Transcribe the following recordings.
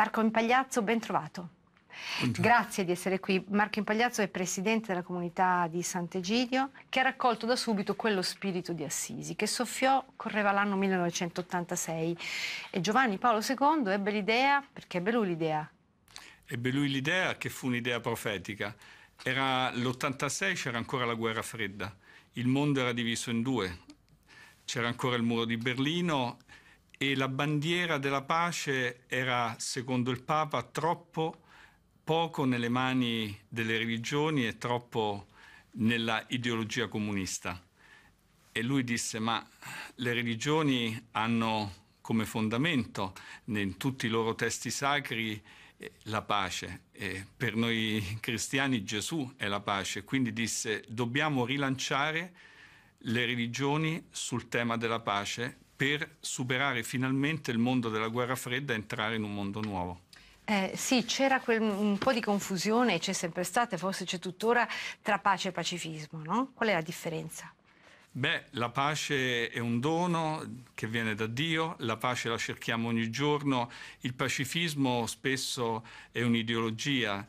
Marco Impagliazzo, ben trovato. Buongiorno. Grazie di essere qui. Marco Impagliazzo è presidente della comunità di Sant'Egidio che ha raccolto da subito quello spirito di Assisi che soffiò, correva l'anno 1986 e Giovanni Paolo II ebbe l'idea, perché ebbe lui l'idea? Ebbe lui l'idea che fu un'idea profetica. Era l'86, c'era ancora la guerra fredda, il mondo era diviso in due, c'era ancora il muro di Berlino e la bandiera della pace era, secondo il Papa, troppo poco nelle mani delle religioni e troppo nella ideologia comunista. E lui disse, ma le religioni hanno come fondamento in tutti i loro testi sacri eh, la pace. E per noi cristiani Gesù è la pace, quindi disse dobbiamo rilanciare le religioni sul tema della pace per superare finalmente il mondo della guerra fredda e entrare in un mondo nuovo. Eh, sì, c'era un po' di confusione, c'è sempre stata, e forse c'è tuttora, tra pace e pacifismo, no? Qual è la differenza? Beh, la pace è un dono che viene da Dio, la pace la cerchiamo ogni giorno, il pacifismo spesso è un'ideologia,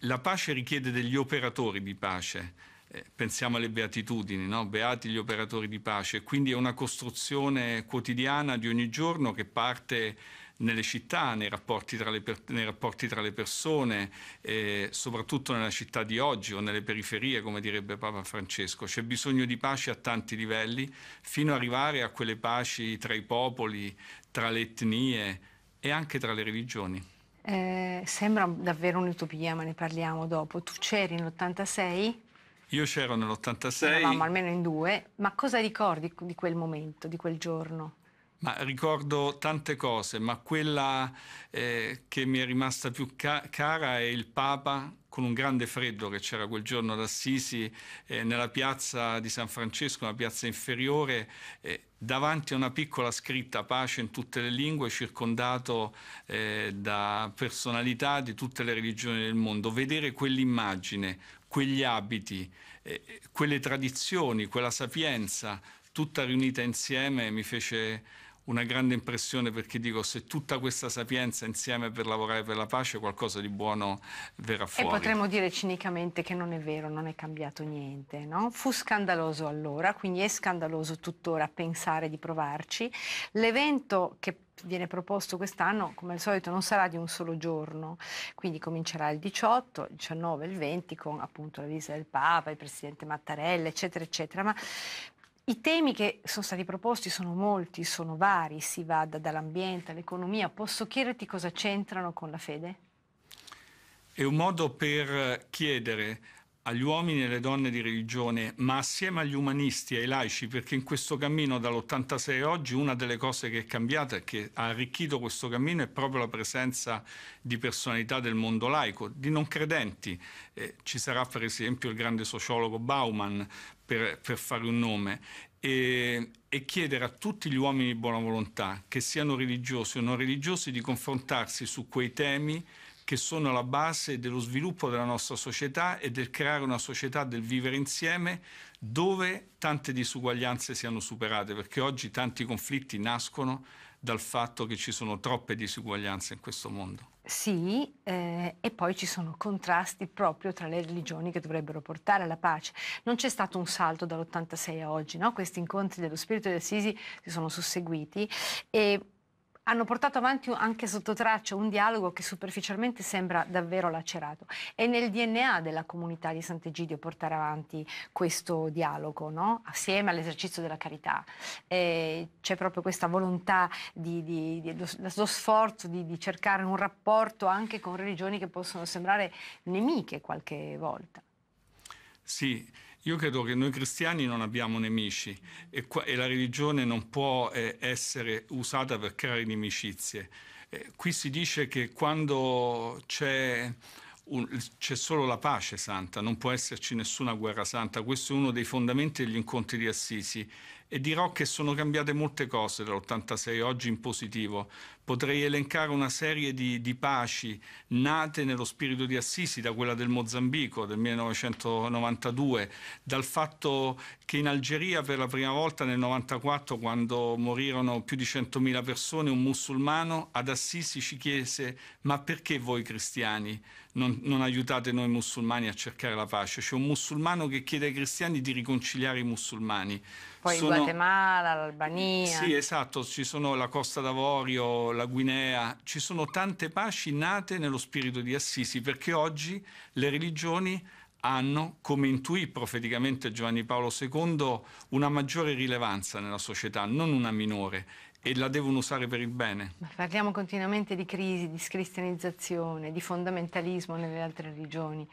la pace richiede degli operatori di pace, eh, pensiamo alle beatitudini, no? beati gli operatori di pace, quindi è una costruzione quotidiana di ogni giorno che parte nelle città, nei rapporti tra le, per, rapporti tra le persone, eh, soprattutto nella città di oggi o nelle periferie, come direbbe Papa Francesco. C'è bisogno di pace a tanti livelli, fino ad arrivare a quelle paci tra i popoli, tra le etnie e anche tra le religioni. Eh, sembra davvero un'utopia, ma ne parliamo dopo. Tu c'eri nell'86? Io c'ero nell'86. Eravamo almeno in due, ma cosa ricordi di quel momento, di quel giorno? Ma ricordo tante cose, ma quella eh, che mi è rimasta più ca cara è il Papa con un grande freddo che c'era quel giorno ad Assisi eh, nella piazza di San Francesco, una piazza inferiore, eh, davanti a una piccola scritta pace in tutte le lingue, circondato eh, da personalità di tutte le religioni del mondo. Vedere quell'immagine, quegli abiti, eh, quelle tradizioni, quella sapienza, tutta riunita insieme, mi fece una grande impressione perché dico se tutta questa sapienza insieme per lavorare per la pace qualcosa di buono verrà fuori. E potremmo dire cinicamente che non è vero, non è cambiato niente, no? Fu scandaloso allora, quindi è scandaloso tuttora pensare di provarci. L'evento che viene proposto quest'anno, come al solito, non sarà di un solo giorno, quindi comincerà il 18, il 19, il 20 con appunto la visita del Papa, il Presidente Mattarella, eccetera, eccetera, ma i temi che sono stati proposti sono molti, sono vari, si va da, dall'ambiente all'economia. Posso chiederti cosa c'entrano con la fede? È un modo per chiedere agli uomini e alle donne di religione, ma assieme agli umanisti e ai laici, perché in questo cammino dall'86 a oggi una delle cose che è cambiata e che ha arricchito questo cammino è proprio la presenza di personalità del mondo laico, di non credenti. Eh, ci sarà per esempio il grande sociologo Bauman, per, per fare un nome, e, e, chiedere a tutti gli uomini di buona volontà, che siano religiosi o non religiosi, di confrontarsi su quei temi che sono la base dello sviluppo della nostra società e del creare una società del vivere insieme dove tante disuguaglianze siano superate, perché oggi tanti conflitti nascono dal fatto che ci sono troppe disuguaglianze in questo mondo. Sì, eh, e poi ci sono contrasti proprio tra le religioni che dovrebbero portare alla pace. Non c'è stato un salto dall'86 a oggi, no? questi incontri dello spirito di Assisi si sono susseguiti e hanno portato avanti anche sotto traccia un dialogo che superficialmente sembra davvero lacerato. È nel DNA della comunità di Sant'Egidio portare avanti questo dialogo, no? assieme all'esercizio della carità. E c'è proprio questa volontà, di, di, di, lo sforzo di, di cercare un rapporto anche con religioni che possono sembrare nemiche qualche volta. Sì, io credo che noi cristiani non abbiamo nemici e, qua, e la religione non può eh, essere usata per creare inimicizie. Eh, qui si dice che quando c'è c'è solo la pace santa, non può esserci nessuna guerra santa. Questo è uno dei fondamenti degli incontri di Assisi. E dirò che sono cambiate molte cose dall'86 oggi in positivo, Potrei elencare una serie di, di, paci nate nello spirito di Assisi, da quella del Mozambico del 1992, dal fatto che in Algeria per la prima volta nel 1994, quando morirono più di 100.000 persone, un musulmano ad Assisi ci chiese ma perché voi cristiani non, non aiutate noi musulmani a cercare la pace? C'è un musulmano che chiede ai cristiani di riconciliare i musulmani. Poi sono... in Guatemala, l'Albania. Sì, esatto, ci sono la Costa d'Avorio, la Guinea, ci sono tante paci nate nello spirito di Assisi perché oggi le religioni hanno, come intuì profeticamente Giovanni Paolo II, una maggiore rilevanza nella società, non una minore, e la devono usare per il bene. Ma parliamo continuamente di crisi, di scristianizzazione, di fondamentalismo nelle altre religioni.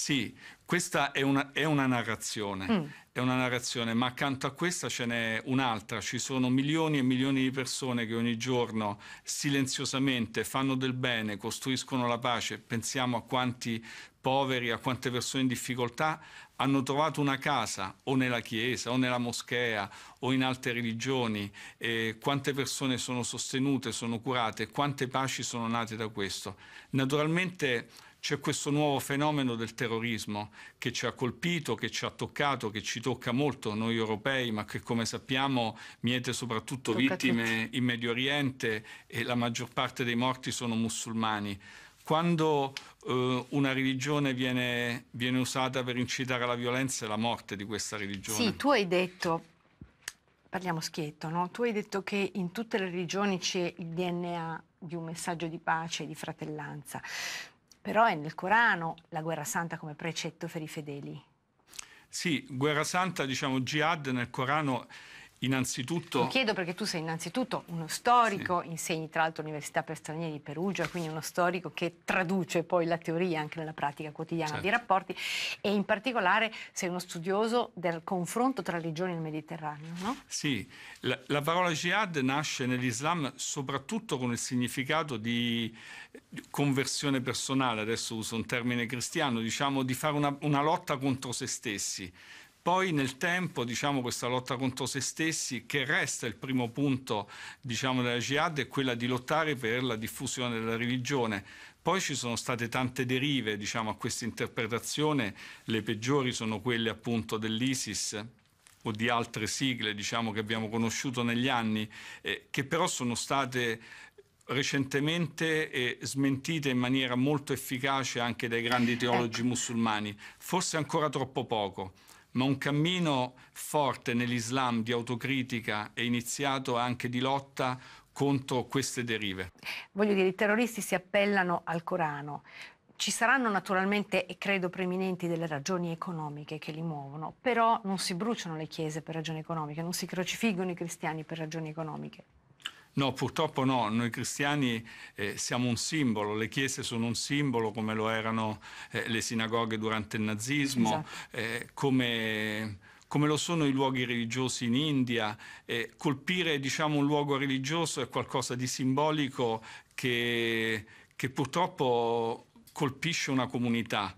Sì, questa è una, è una narrazione, mm. è una narrazione, ma accanto a questa ce n'è un'altra. Ci sono milioni e milioni di persone che ogni giorno silenziosamente fanno del bene, costruiscono la pace. Pensiamo a quanti poveri, a quante persone in difficoltà hanno trovato una casa o nella chiesa o nella moschea o in altre religioni, eh, quante persone sono sostenute, sono curate, quante paci sono nate da questo. Naturalmente c'è questo nuovo fenomeno del terrorismo che ci ha colpito, che ci ha toccato, che ci tocca molto noi europei, ma che come sappiamo miete soprattutto tocca vittime in Medio Oriente e la maggior parte dei morti sono musulmani. Quando eh, una religione viene, viene, usata per incitare alla violenza è la morte di questa religione. Sì, tu hai detto, parliamo schietto, no? tu hai detto che in tutte le religioni c'è il DNA di un messaggio di pace e di fratellanza. Però è nel Corano la guerra santa come precetto per i fedeli. Sì, guerra santa, diciamo jihad nel Corano Innanzitutto... Lo chiedo perché tu sei innanzitutto uno storico, sì. insegni tra l'altro all'Università per Stranieri di Perugia, quindi uno storico che traduce poi la teoria anche nella pratica quotidiana certo. dei rapporti e in particolare sei uno studioso del confronto tra religioni nel Mediterraneo, no? Sì, la, la parola jihad nasce nell'Islam soprattutto con il significato di conversione personale, adesso uso un termine cristiano, diciamo di fare una, una lotta contro se stessi poi nel tempo diciamo, questa lotta contro se stessi, che resta il primo punto diciamo, della jihad, è quella di lottare per la diffusione della religione. Poi ci sono state tante derive diciamo, a questa interpretazione, le peggiori sono quelle appunto dell'ISIS o di altre sigle diciamo, che abbiamo conosciuto negli anni, eh, che però sono state recentemente eh, smentite in maniera molto efficace anche dai grandi teologi ecco. musulmani, forse ancora troppo poco ma un cammino forte nell'Islam di autocritica è iniziato anche di lotta contro queste derive. Voglio dire, i terroristi si appellano al Corano. Ci saranno naturalmente, e credo preminenti, delle ragioni economiche che li muovono, però non si bruciano le chiese per ragioni economiche, non si crocifiggono i cristiani per ragioni economiche. No, purtroppo no, noi cristiani eh, siamo un simbolo, le chiese sono un simbolo come lo erano eh, le sinagoghe durante il nazismo, esatto. eh, come, come, lo sono i luoghi religiosi in India. Eh, colpire diciamo, un luogo religioso è qualcosa di simbolico che, che purtroppo colpisce una comunità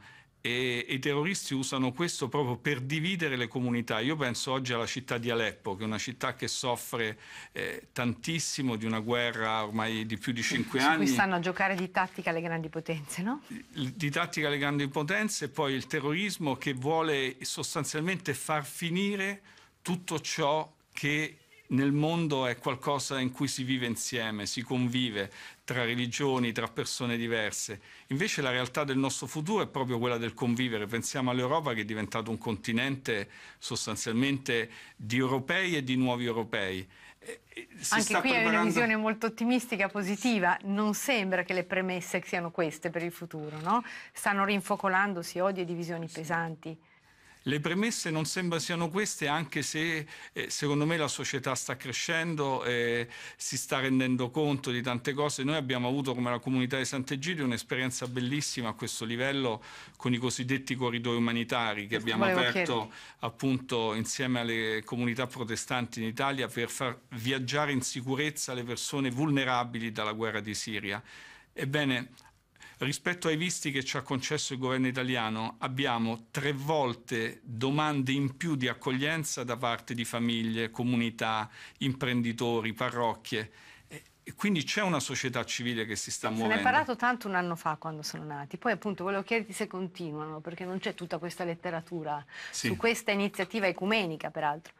e i terroristi usano questo proprio per dividere le comunità. Io penso oggi alla città di Aleppo, che è una città che soffre eh, tantissimo di una guerra ormai di più di cinque anni. Qui stanno a giocare di tattica le grandi potenze, no? Di tattica le grandi potenze e poi il terrorismo che vuole sostanzialmente far finire tutto ciò che nel mondo è qualcosa in cui si vive insieme, si convive, tra religioni, tra persone diverse. Invece la realtà del nostro futuro è proprio quella del convivere. Pensiamo all'Europa che è diventato un continente sostanzialmente di europei e di nuovi europei. Eh, eh, si Anche qui preparando... è una visione molto ottimistica, positiva. Non sembra che le premesse siano queste per il futuro, no? Stanno rinfocolandosi odi e divisioni sì. pesanti. Le premesse non sembra siano queste, anche se eh, secondo me la società sta crescendo, e si sta rendendo conto di tante cose. Noi abbiamo avuto come la comunità di Sant'Egidio un'esperienza bellissima a questo livello con i cosiddetti corridoi umanitari che abbiamo aperto chiedere. appunto insieme alle comunità protestanti in Italia per far viaggiare in sicurezza le persone vulnerabili dalla guerra di Siria. Ebbene, rispetto ai visti che ci ha concesso il governo italiano, abbiamo tre volte domande in più di accoglienza da parte di famiglie, comunità, imprenditori, parrocchie. E quindi c'è una società civile che si sta Se muovendo. Se ne è parlato tanto un anno fa quando sono nati, poi appunto volevo chiederti se continuano, perché non c'è tutta questa letteratura sì. su questa iniziativa ecumenica, peraltro.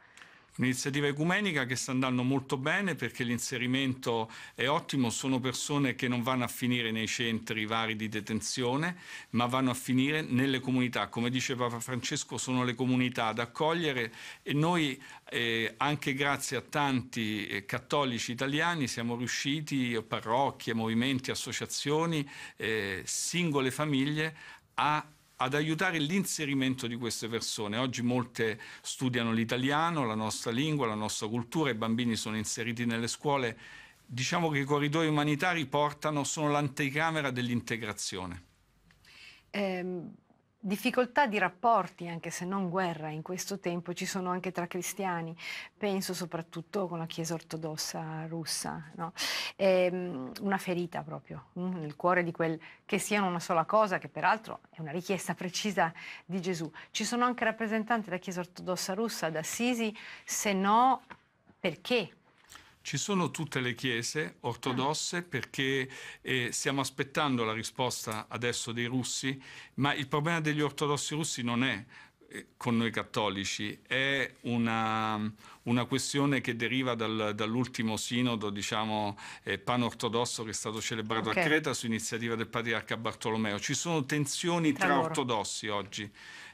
Un'iniziativa ecumenica che sta andando molto bene perché l'inserimento è ottimo, sono persone che non vanno a finire nei centri vari di detenzione, ma vanno a finire nelle comunità. Come dice Papa Francesco, sono le comunità ad accogliere e noi eh, anche grazie a tanti eh, cattolici italiani siamo riusciti, parrocchie, movimenti, associazioni, eh, singole famiglie, a ad aiutare l'inserimento di queste persone. Oggi molte studiano l'italiano, la nostra lingua, la nostra cultura, i bambini sono inseriti nelle scuole. Diciamo che i corridoi umanitari portano, sono l'antecamera dell'integrazione. Um difficoltà di rapporti, anche se non guerra, in questo tempo ci sono anche tra cristiani, penso soprattutto con la Chiesa ortodossa russa, no? è ehm, una ferita proprio mm, nel cuore di quel che siano una sola cosa, che peraltro è una richiesta precisa di Gesù. Ci sono anche rappresentanti della Chiesa ortodossa russa ad Assisi, se no perché? Ci sono tutte le chiese ortodosse mm. perché eh, stiamo aspettando la risposta adesso dei russi, ma il problema degli ortodossi russi non è eh, con noi cattolici, è una, una questione che deriva dal, dall'ultimo sinodo diciamo, eh, panortodosso che è stato celebrato okay. a Creta su iniziativa del patriarca Bartolomeo. Ci sono tensioni tra, tra ortodossi oggi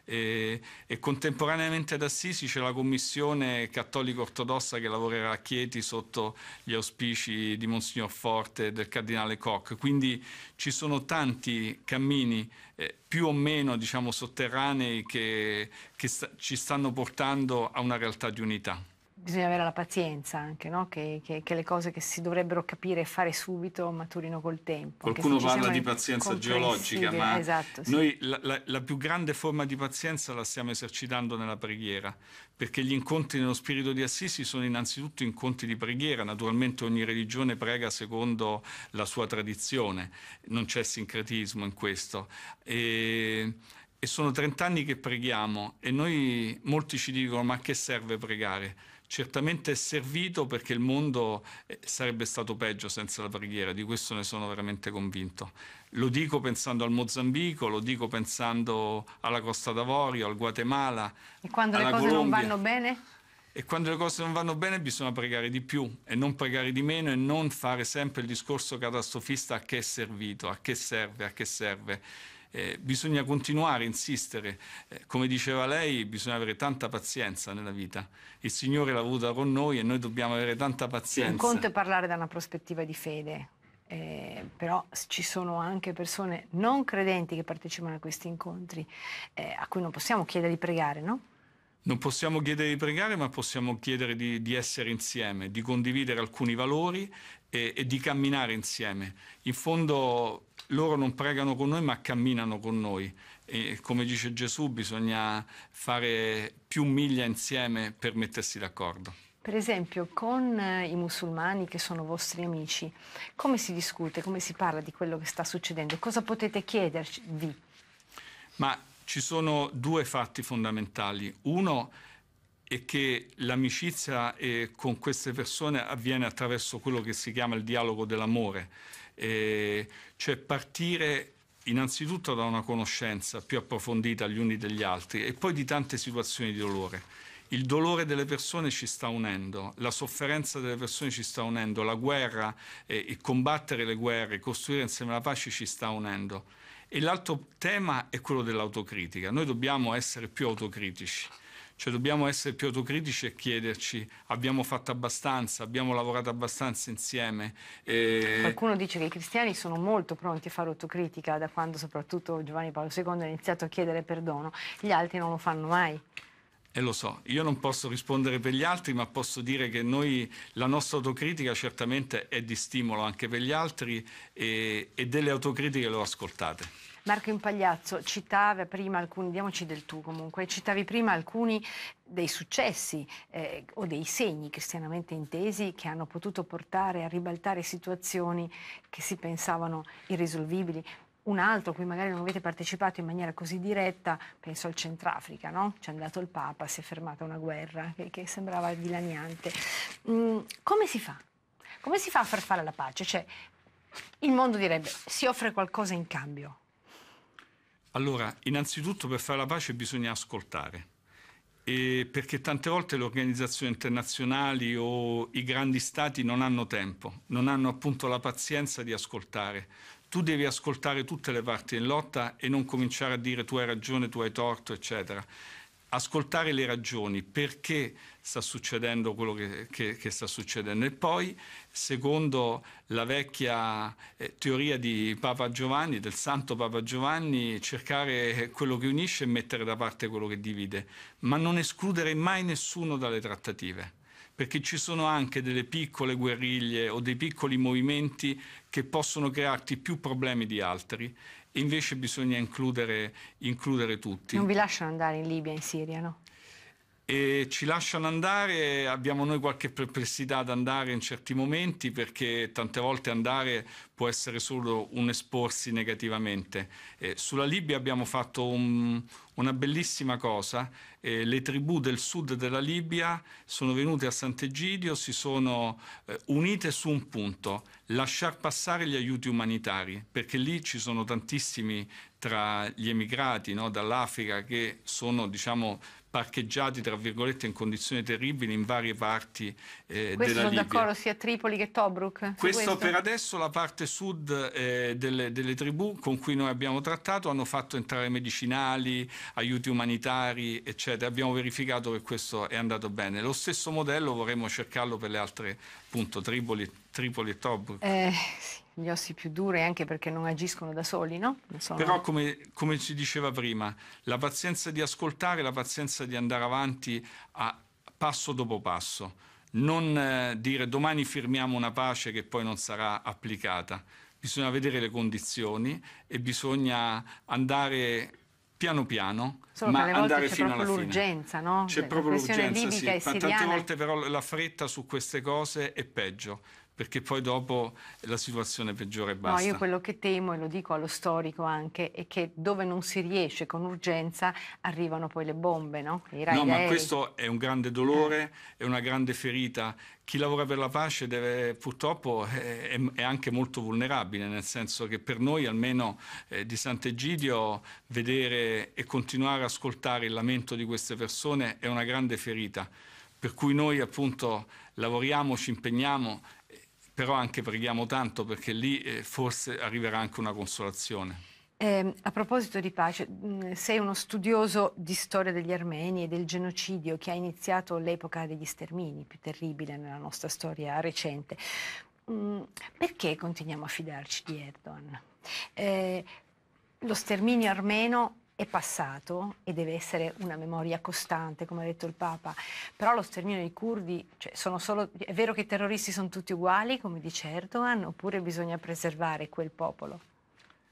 e, e contemporaneamente ad Assisi c'è la commissione cattolico-ortodossa che lavorerà a Chieti sotto gli auspici di Monsignor Forte e del Cardinale Koch. Quindi ci sono tanti cammini eh, più o meno diciamo, sotterranei che, che sta, ci stanno portando a una realtà di unità bisogna avere la pazienza anche, no? che, che, che, le cose che si dovrebbero capire e fare subito maturino col tempo. Qualcuno parla di pazienza geologica, ma esatto, sì. noi la, la, la, più grande forma di pazienza la stiamo esercitando nella preghiera, perché gli incontri nello spirito di Assisi sono innanzitutto incontri di preghiera, naturalmente ogni religione prega secondo la sua tradizione, non c'è sincretismo in questo. E, e sono 30 anni che preghiamo e noi molti ci dicono ma a che serve pregare? certamente è servito perché il mondo eh, sarebbe stato peggio senza la preghiera, di questo ne sono veramente convinto. Lo dico pensando al Mozambico, lo dico pensando alla Costa d'Avorio, al Guatemala. E quando le cose Colombia. non vanno bene? E quando le cose non vanno bene bisogna pregare di più e non pregare di meno e non fare sempre il discorso catastrofista a che è servito, a che serve, a che serve. Eh, bisogna continuare a insistere, eh, come diceva lei, bisogna avere tanta pazienza nella vita. Il Signore l'ha avuta con noi e noi dobbiamo avere tanta pazienza. un conto è parlare da una prospettiva di fede, eh, però ci sono anche persone non credenti che partecipano a questi incontri eh, a cui non possiamo chiedere di pregare, no? Non possiamo chiedere di pregare, ma possiamo chiedere di, di essere insieme, di condividere alcuni valori e, e di camminare insieme. In fondo loro non pregano con noi ma camminano con noi. E come dice Gesù, bisogna fare più miglia insieme per mettersi d'accordo. Per esempio, con eh, i musulmani che sono vostri amici, come si discute, come si parla di quello che sta succedendo? Cosa potete chiedervi? Ma ci sono due fatti fondamentali. Uno è che l'amicizia eh, con queste persone avviene attraverso quello che si chiama il dialogo dell'amore eh, cioè partire innanzitutto da una conoscenza più approfondita gli uni degli altri e poi di tante situazioni di dolore. Il dolore delle persone ci sta unendo, la sofferenza delle persone ci sta unendo, la guerra e eh, combattere le guerre, costruire insieme la pace ci sta unendo. E l'altro tema è quello dell'autocritica. Noi dobbiamo essere più autocritici. Cioè dobbiamo essere più autocritici e chiederci abbiamo fatto abbastanza, abbiamo lavorato abbastanza insieme. E... Qualcuno dice che i cristiani sono molto pronti a fare autocritica da quando soprattutto Giovanni Paolo II ha iniziato a chiedere perdono, gli altri non lo fanno mai. E eh, lo so, io non posso rispondere per gli altri, ma posso dire che noi, la nostra autocritica certamente è di stimolo anche per gli altri e, e delle autocritiche le ho ascoltate. Marco Impagliazzo citava prima alcuni, diamoci del tu comunque, citavi prima alcuni dei successi eh, o dei segni cristianamente intesi che hanno potuto portare a ribaltare situazioni che si pensavano irrisolvibili un altro cui magari non avete partecipato in maniera così diretta, penso al Centrafrica, no? C'è andato il Papa, si è fermata una guerra che, che sembrava dilaniante. Mm, come si fa? Come si fa a far fare la pace? Cioè, il mondo direbbe si offre qualcosa in cambio. Allora, innanzitutto per fare la pace bisogna ascoltare. E perché tante volte le organizzazioni internazionali o i grandi stati non hanno tempo, non hanno appunto la pazienza di ascoltare. Tu devi ascoltare tutte le parti in lotta e non cominciare a dire tu hai ragione, tu hai torto, eccetera ascoltare le ragioni, perché sta succedendo quello che, che, che sta succedendo. E poi, secondo la vecchia eh, teoria di Papa Giovanni, del santo Papa Giovanni, cercare quello che unisce e mettere da parte quello che divide, ma non escludere mai nessuno dalle trattative perché ci sono anche delle piccole guerriglie o dei piccoli movimenti che possono crearti più problemi di altri invece bisogna includere, includere tutti. Non vi lasciano andare in Libia, in Siria, no? e ci lasciano andare, abbiamo noi qualche perplessità ad andare in certi momenti perché tante volte andare può essere solo un esporsi negativamente. Eh, sulla Libia abbiamo fatto un, una bellissima cosa, eh, le tribù del sud della Libia sono venute a Sant'Egidio, si sono eh, unite su un punto, lasciar passare gli aiuti umanitari, perché lì ci sono tantissimi tra gli emigrati no, dall'Africa che sono diciamo, parcheggiati tra virgolette in condizioni terribili in varie parti eh, questo della Libia. sono d'accordo sia Tripoli che Tobruk. Questo, questo, per adesso la parte sud eh, delle, delle, tribù con cui noi abbiamo trattato hanno fatto entrare medicinali, aiuti umanitari eccetera. Abbiamo verificato che questo è andato bene. Lo stesso modello vorremmo cercarlo per le altre appunto Tripoli, Tripoli e Tobruk. Eh, sì gli ossi più duri anche perché non agiscono da soli, no? Sono... Però come, come si diceva prima, la pazienza di ascoltare, la pazienza di andare avanti a passo dopo passo, non eh, dire domani firmiamo una pace che poi non sarà applicata. Bisogna vedere le condizioni e bisogna andare piano piano, Solo ma andare fino alla fine. C'è proprio l'urgenza, no? C'è proprio l'urgenza, sì. Ma tante volte però la fretta su queste cose è peggio, perché poi dopo la situazione peggiore e basta. No, io quello che temo, e lo dico allo storico anche, è che dove non si riesce con urgenza arrivano poi le bombe, no? I no, ma questo è un grande dolore, eh. è una grande ferita. Chi lavora per la pace deve, purtroppo è, è, anche molto vulnerabile, nel senso che per noi, almeno eh, di Sant'Egidio, vedere e continuare ad ascoltare il lamento di queste persone è una grande ferita. Per cui noi appunto lavoriamo, ci impegniamo però anche preghiamo tanto perché lì eh, forse arriverà anche una consolazione. Eh, a proposito di pace, mm, sei uno studioso di storia degli armeni e del genocidio che ha iniziato l'epoca degli stermini, più terribile nella nostra storia recente. Mm, perché continuiamo a fidarci di Erdogan? Eh, lo sterminio armeno è passato e deve essere una memoria costante, come ha detto il Papa, però lo sterminio dei curdi, cioè, solo, è vero che i terroristi sono tutti uguali, come dice Erdogan, oppure bisogna preservare quel popolo?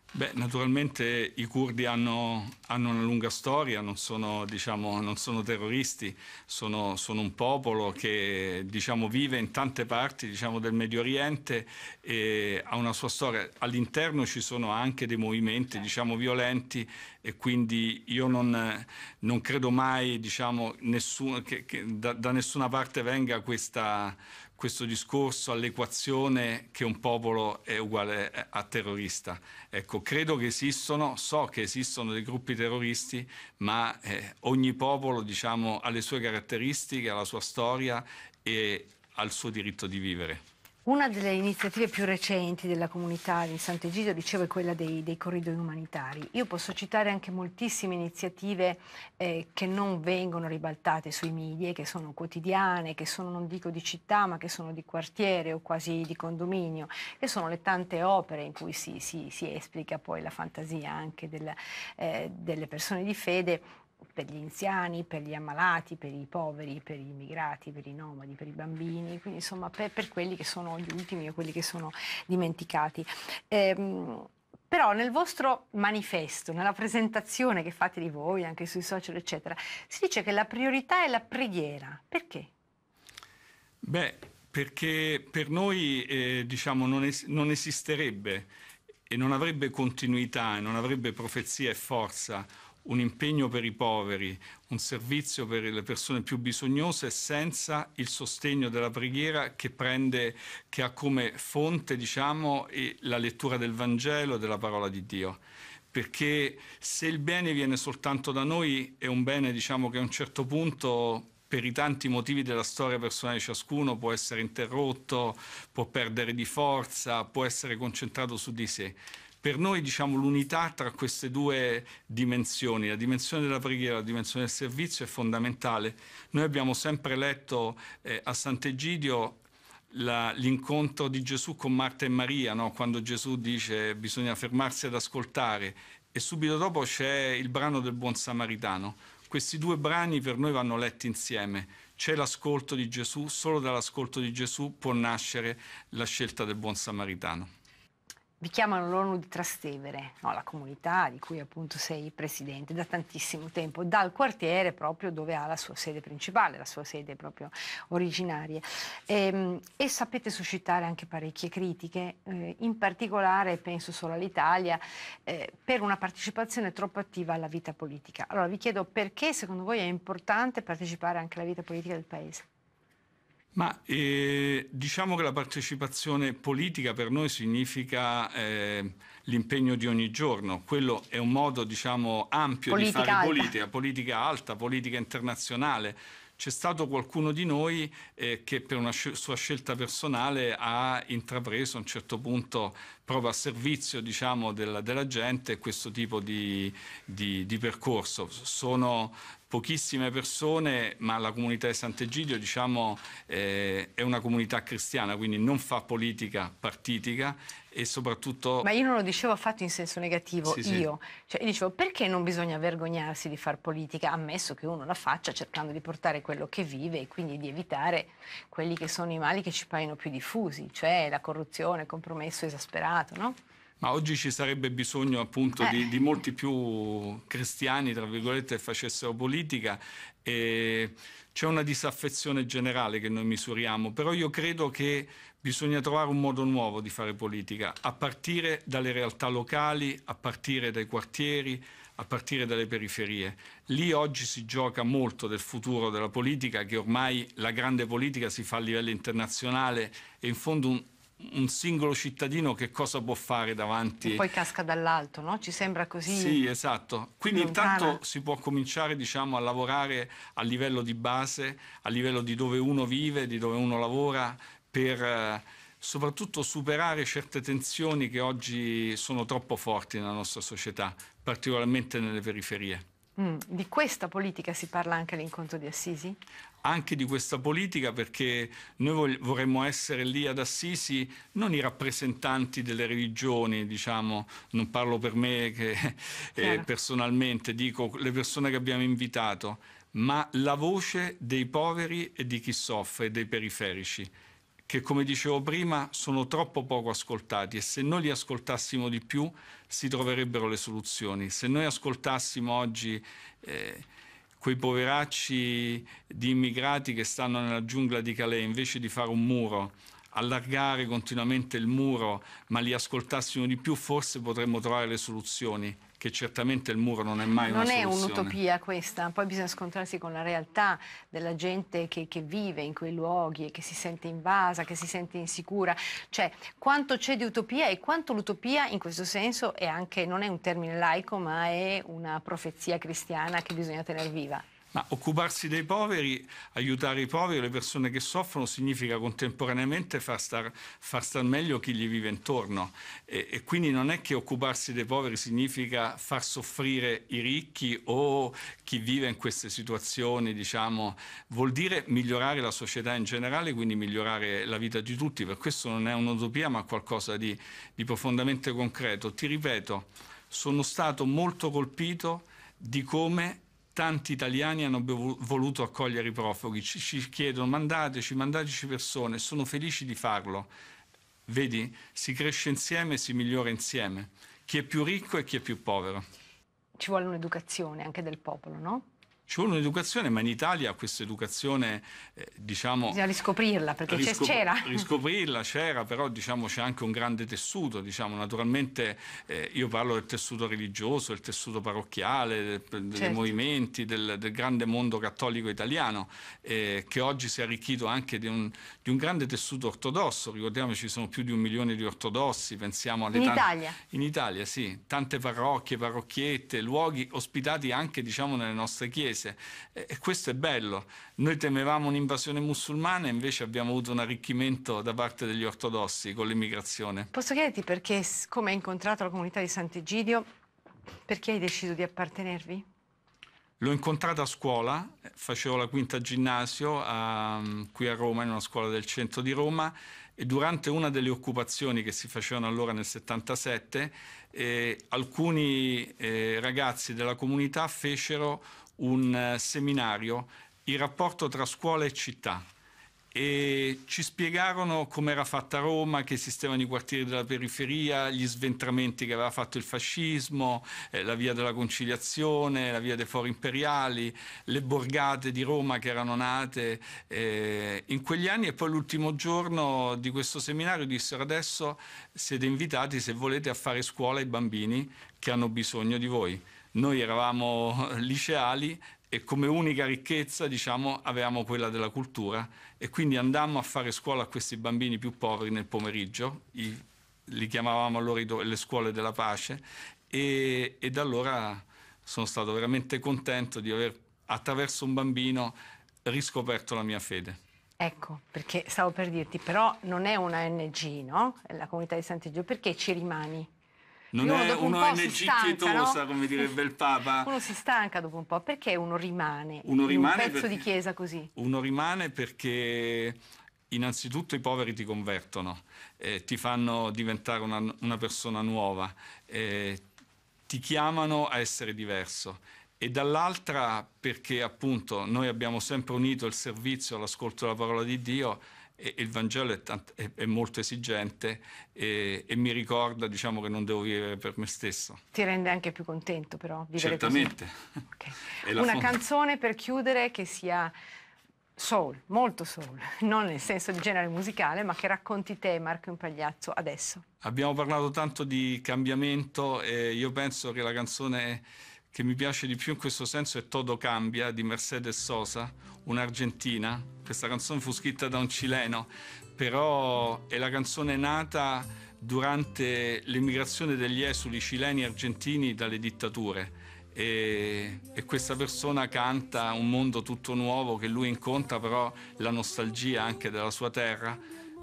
Beh, naturalmente i curdi hanno, hanno, una lunga storia, non sono, diciamo, non sono terroristi, sono, sono, un popolo che diciamo, vive in tante parti diciamo, del Medio Oriente e ha una sua storia. All'interno ci sono anche dei movimenti certo. diciamo, violenti e quindi io non, non credo mai diciamo, nessun, che, che da, da, nessuna parte venga questa, questo discorso all'equazione che un popolo è uguale a terrorista. Ecco, credo che esistono, so che esistono dei gruppi terroristi, ma eh, ogni popolo diciamo, ha le sue caratteristiche, ha la sua storia e ha il suo diritto di vivere. Una delle iniziative più recenti della comunità di Sant'Egidio, dicevo, è quella dei, dei, corridoi umanitari. Io posso citare anche moltissime iniziative eh, che non vengono ribaltate sui media, che sono quotidiane, che sono non dico di città, ma che sono di quartiere o quasi di condominio, che sono le tante opere in cui si, si, si esplica poi la fantasia anche della, eh, delle persone di fede per gli anziani, per gli ammalati, per i poveri, per i migrati, per i nomadi, per i bambini, quindi insomma per, per quelli che sono gli ultimi o quelli che sono dimenticati. Ehm, però nel vostro manifesto, nella presentazione che fate di voi, anche sui social, eccetera, si dice che la priorità è la preghiera. Perché? Beh, perché per noi eh, diciamo, non, es- non esisterebbe e non avrebbe continuità, non avrebbe profezia e forza un impegno per i poveri, un servizio per le persone più bisognose senza il sostegno della preghiera che, prende, che ha come fonte diciamo, la lettura del Vangelo e della parola di Dio perché se il bene viene soltanto da noi è un bene diciamo, che a un certo punto per i tanti motivi della storia personale di ciascuno può essere interrotto, può perdere di forza, può essere concentrato su di sé per noi diciamo, l'unità tra queste due dimensioni, la dimensione della preghiera e la dimensione del servizio è fondamentale. Noi abbiamo sempre letto eh, a Sant'Egidio la, l'incontro di Gesù con Marta e Maria, no? quando Gesù dice bisogna fermarsi ad ascoltare e subito dopo c'è il brano del Buon Samaritano. Questi due brani per noi vanno letti insieme. C'è l'ascolto di Gesù, solo dall'ascolto di Gesù può nascere la scelta del Buon Samaritano vi chiamano l'ONU di Trastevere, no, la comunità di cui appunto sei presidente da tantissimo tempo, dal quartiere proprio dove ha la sua sede principale, la sua sede proprio originaria. E, ehm, e sapete suscitare anche parecchie critiche, eh, in particolare penso solo all'Italia, eh, per una partecipazione troppo attiva alla vita politica. Allora vi chiedo perché secondo voi è importante partecipare anche alla vita politica del Paese? Ma eh, diciamo che la partecipazione politica per noi significa eh, l'impegno di ogni giorno, quello è un modo diciamo, ampio politica di fare alta. politica, politica alta, politica internazionale. C'è stato qualcuno di noi eh, che per una sc sua scelta personale ha intrapreso a un certo punto prova a servizio diciamo, della, della, gente questo tipo di, di, di percorso. Sono pochissime persone, ma la comunità di Sant'Egidio diciamo, eh, è una comunità cristiana, quindi non fa politica partitica e soprattutto... Ma io non lo dicevo affatto in senso negativo, sì, io. Sì. Cioè, dicevo, perché non bisogna vergognarsi di far politica, ammesso che uno la faccia cercando di portare quello che vive e quindi di evitare quelli che sono i mali che ci paiono più diffusi, cioè la corruzione, il compromesso esasperato, no? Ma oggi ci sarebbe bisogno appunto eh. di, di, molti più cristiani, tra virgolette, che facessero politica. E c'è una disaffezione generale che noi misuriamo, però io credo che Bisogna trovare un modo nuovo di fare politica, a partire dalle realtà locali, a partire dai quartieri, a partire dalle periferie. Lì oggi si gioca molto del futuro della politica, che ormai la grande politica si fa a livello internazionale e in fondo un, un singolo cittadino che cosa può fare davanti... E poi casca dall'alto, no? Ci sembra così... Sì, esatto. Quindi lontana. intanto si può cominciare diciamo, a lavorare a livello di base, a livello di dove uno vive, di dove uno lavora, per eh, soprattutto superare certe tensioni che oggi sono troppo forti nella nostra società, particolarmente nelle periferie. Mm, di questa politica si parla anche all'incontro di Assisi? Anche di questa politica perché noi vorremmo essere lì ad Assisi non i rappresentanti delle religioni, diciamo, non parlo per me che, eh, personalmente, dico le persone che abbiamo invitato, ma la voce dei poveri e di chi soffre, dei periferici che come dicevo prima sono troppo poco ascoltati e se noi li ascoltassimo di più si troverebbero le soluzioni. Se noi ascoltassimo oggi eh, quei poveracci di immigrati che stanno nella giungla di Calais invece di fare un muro, allargare continuamente il muro, ma li ascoltassimo di più forse potremmo trovare le soluzioni che certamente il muro non è mai non una soluzione. Non è un'utopia questa, poi bisogna scontrarsi con la realtà della gente che, che, vive in quei luoghi e che si sente invasa, che si sente insicura. Cioè, quanto c'è di utopia e quanto l'utopia in questo senso è anche, non è un termine laico, ma è una profezia cristiana che bisogna tenere viva. Ma occuparsi dei poveri, aiutare i poveri, le persone che soffrono, significa contemporaneamente far star, far star meglio chi gli vive intorno. E, e, quindi non è che occuparsi dei poveri significa far soffrire i ricchi o chi vive in queste situazioni, diciamo, vuol dire migliorare la società in generale, quindi migliorare la vita di tutti. Per questo non è un'utopia, ma qualcosa di, di profondamente concreto. Ti ripeto, sono stato molto colpito di come tanti italiani hanno voluto accogliere i profughi, ci, ci chiedono mandateci, mandateci persone, sono felici di farlo. Vedi, si cresce insieme, e si migliora insieme, chi è più ricco e chi è più povero. Ci vuole un'educazione anche del popolo, no? ci vuole un'educazione, ma in Italia questa educazione, eh, diciamo... Bisogna riscoprirla, perché riscop- c'era. Riscoprirla, c'era, però diciamo, c'è anche un grande tessuto, diciamo, naturalmente eh, io parlo del tessuto religioso, del tessuto parrocchiale, del, certo. dei movimenti, del, del, grande mondo cattolico italiano, eh, che oggi si è arricchito anche di un, di un, grande tessuto ortodosso, ricordiamoci ci sono più di un milione di ortodossi, pensiamo alle... In tante, Italia? In Italia, sì, tante parrocchie, parrocchiette, luoghi ospitati anche, diciamo, nelle nostre chiese paese e questo è bello. Noi temevamo un'invasione musulmana e invece abbiamo avuto un arricchimento da parte degli ortodossi con l'immigrazione. Posso chiederti perché, come hai incontrato la comunità di Sant'Egidio, perché hai deciso di appartenervi? L'ho incontrata a scuola, eh, facevo la quinta ginnasio a, ehm, qui a Roma, in una scuola del centro di Roma, e durante una delle occupazioni che si facevano allora nel 77, eh, alcuni eh, ragazzi della comunità fecero un eh, seminario, il rapporto tra scuola e città, e ci spiegarono come era fatta Roma, che esistevano i quartieri della periferia, gli sventramenti che aveva fatto il fascismo, eh, la via della conciliazione, la via dei fori imperiali, le borgate di Roma che erano nate eh, in quegli anni e poi l'ultimo giorno di questo seminario dissero adesso siete invitati se volete a fare scuola ai bambini che hanno bisogno di voi. Noi eravamo liceali e come unica ricchezza diciamo, avevamo quella della cultura e quindi andammo a fare scuola a questi bambini più poveri nel pomeriggio, i, li chiamavamo allora i, le scuole della pace e, e da allora sono stato veramente contento di aver attraverso un bambino riscoperto la mia fede. Ecco, perché stavo per dirti, però non è una ONG, no? la comunità di Sant'Egidio, perché ci rimani? Non è un'ONG ONG pietosa, no? come direbbe il Papa. Uno si stanca dopo un po', perché uno rimane uno in rimane un pezzo di chiesa così? Uno rimane perché innanzitutto i poveri ti convertono, eh, ti fanno diventare una, una persona nuova, eh, ti chiamano a essere diverso e dall'altra perché appunto noi abbiamo sempre unito il servizio all'ascolto della parola di Dio e, il Vangelo è, tant- è, è molto esigente e, e, mi ricorda diciamo, che non devo vivere per me stesso. Ti rende anche più contento però vivere Certamente. Okay. Una fonte. canzone per chiudere che sia soul, molto soul, non nel senso di genere musicale, ma che racconti te Marco Impagliazzo adesso. Abbiamo parlato tanto di cambiamento e io penso che la canzone che mi piace di più in questo senso è Todo Cambia di Mercedes Sosa, un'argentina. Questa canzone fu scritta da un cileno, però è la canzone nata durante l'emigrazione degli esuli cileni e argentini dalle dittature. E, e, questa persona canta un mondo tutto nuovo che lui incontra, però la nostalgia anche della sua terra,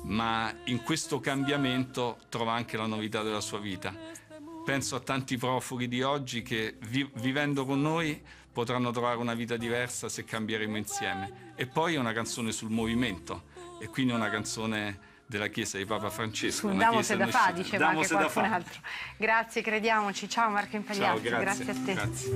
ma in questo cambiamento trova anche la novità della sua vita penso a tanti profughi di oggi che vi, vivendo con noi potranno trovare una vita diversa se cambieremo insieme. E poi è una canzone sul movimento e quindi è una canzone della Chiesa di Papa Francesco. Sul Damo se da fa, diceva anche qualcun altro. Grazie, crediamoci. Ciao Marco Impagliato, grazie. grazie. a te. Grazie.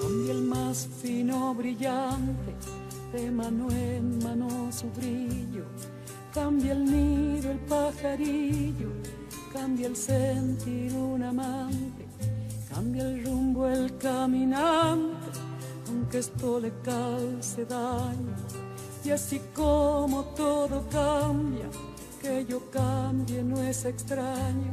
Cambia il masfino brillante de este mano en mano su brillo, cambia el nido el pajarillo, cambia el sentir un amante, cambia el rumbo el caminante, aunque esto le calce daño. Y así como todo cambia, que yo cambie no es extraño.